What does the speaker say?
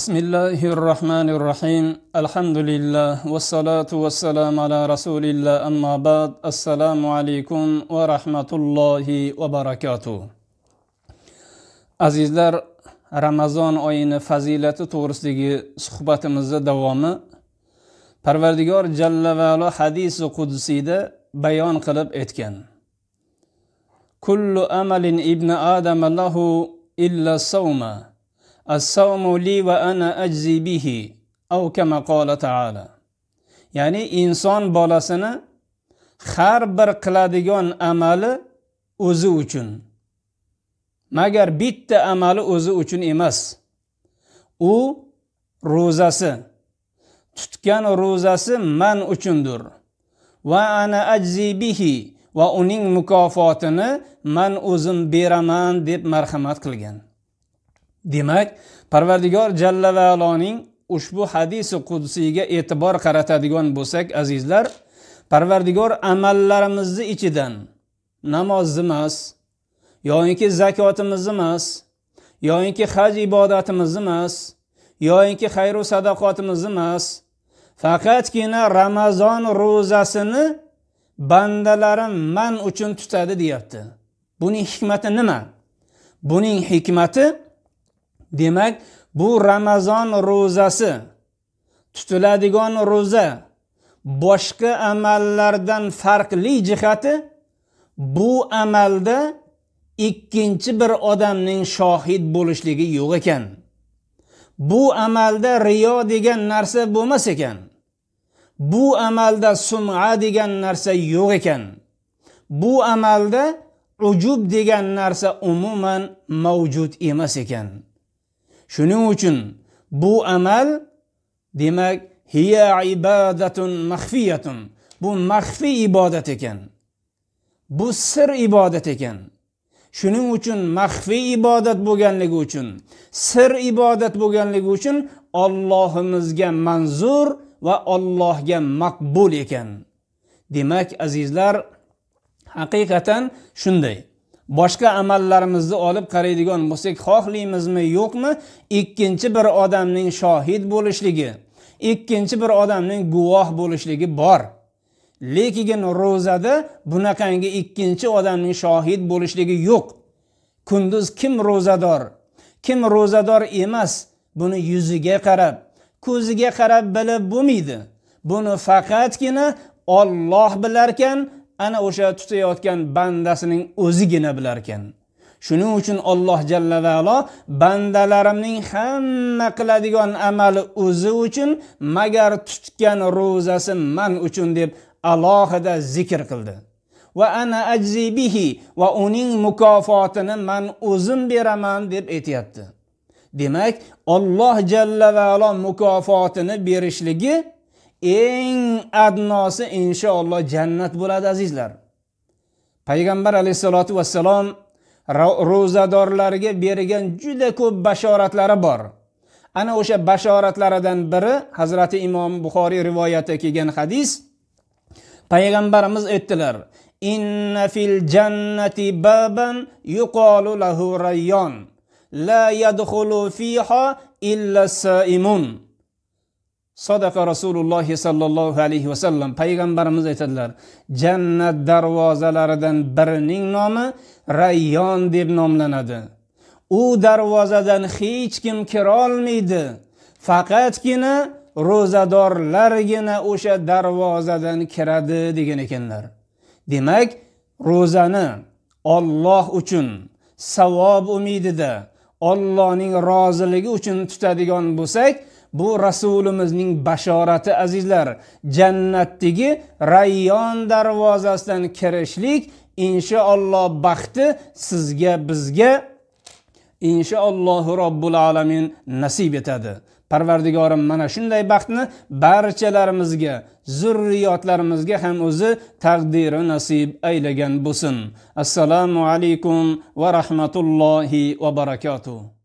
بسم الله الرحمن الرحيم الحمد لله والصلاة والسلام على رسول الله أما بعد السلام عليكم ورحمة الله وبركاته azizlar ramazon oyini fazilati to'g'risidagi suhbatimizni davomi parvardigor jalla vala hadisi qudsiyda bayon qilib aytgan kullu amalin ibn adama lahu illa savma الصوم va ana ajzi bihi أو كما qala taala ya'ni inson bolasini har bir qiladigan amali o'zi uchun magar bitta amali o'zi uchun emas u ro'zasi tutgan ro'zasi man uchundir va ana ajzi bihi va uning mukofotini man o'zim beraman deb marhamat qilgan demak parvardigor jalla vaoloning ushbu hadisi qudsiyga e'tibor qaratadigan bo'lsak azizlar parvardigor amallarimizni ichidan namozimiz emas yoyinki zakotimiz emas yoyinki haj ibodatimiz emas yoyinki xayru sadoqotimiz emas faqatgina ramazon ro'zasini bandalarim man uchun tutadi deyapti buning hikmati nima buning hikmati demak bu ramazon ro'zasi tutiladigan ro'za boshqa amallardan farqli jihati bu amalda ikkinchi bir odamning shohid bo'lishligi yo'q ekan bu amalda riyo degan narsa bo'lmas ekan bu amalda sum'a degan narsa yo'q ekan bu amalda ujub degan narsa umuman mavjud emas ekan shuning uchun bu amal demak hiya ibodatun maxfiyatun bu maxfiy ibodat ekan bu sir ibodat ekan shuning uchun maxfiy ibodat bo'lganligi uchun sir ibodat bo'lganligi uchun Allohimizga manzur va Allohga maqbul ekan demak azizlar haqiqatan shunday boshqa amallarimizni olib qaraydigan bo'lsak xohlaymizmi yo'qmi ikkinchi bir odamning shohid bo'lishligi ikkinchi bir odamning guvoh bo'lishligi bor lekin ro'zada bunaqangi ikkinchi odamning shohid bo'lishligi yo'q kunduz kim ro'zador kim ro'zador emas buni yuziga qarab ko'ziga qarab bilib bo'lmaydi buni faqatgina Alloh bilarkan ana o'sha tutayotgan bandasining o'zigina bilar ekan shuning uchun Alloh jalla vaalo bandalarimning hamma qiladigan amali o'zi uchun magar tutgan ro'zasi man uchun deb alohida zikr qildi va ana ajzi bihi va uning mukofotini man o'zim beraman deb aytyapti demak Alloh jalla vaalo mukofotini berishligi eng adnosi inshaalloh jannat bo'ladi azizlar payg'ambar alayhissalotu vassalom ro'zadorlarga bergan juda ko'p bashoratlari bor ana o'sha bashoratlaridan biri hazrati imom buxoriy rivoyati kelgan hadis payg'ambarimiz aytdilar inna fil jannati baban yuqalu lahu rayyon la yadkhulu fiha illa saimun sodaqa rasululloh sollallohu alayhi vasallam payg'ambarimiz aytadilar jannat darvozalaridan birining nomi rayyon deb nomlanadi u darvozadan hech kim kirolmaydi faqatgina ro'zadorlargina o'sha darvozadan kiradi degan ekanlar demak ro'zani olloh uchun savob umidida ollohning roziligi uchun tutadigan bo'lsak bu rasulimizning bashorati azizlar jannatdagi rayyon darvozasidan kirishlik inshaalloh baxti sizga bizga inshaallohu robbil alamin nasib etadi parvardigorim mana shunday baxtni barchalarimizga zurriyotlarimizga ham o'zi taqdiri nasib aylagan bo'lsin assalomu alaykum va rahmatullohi va barakatuh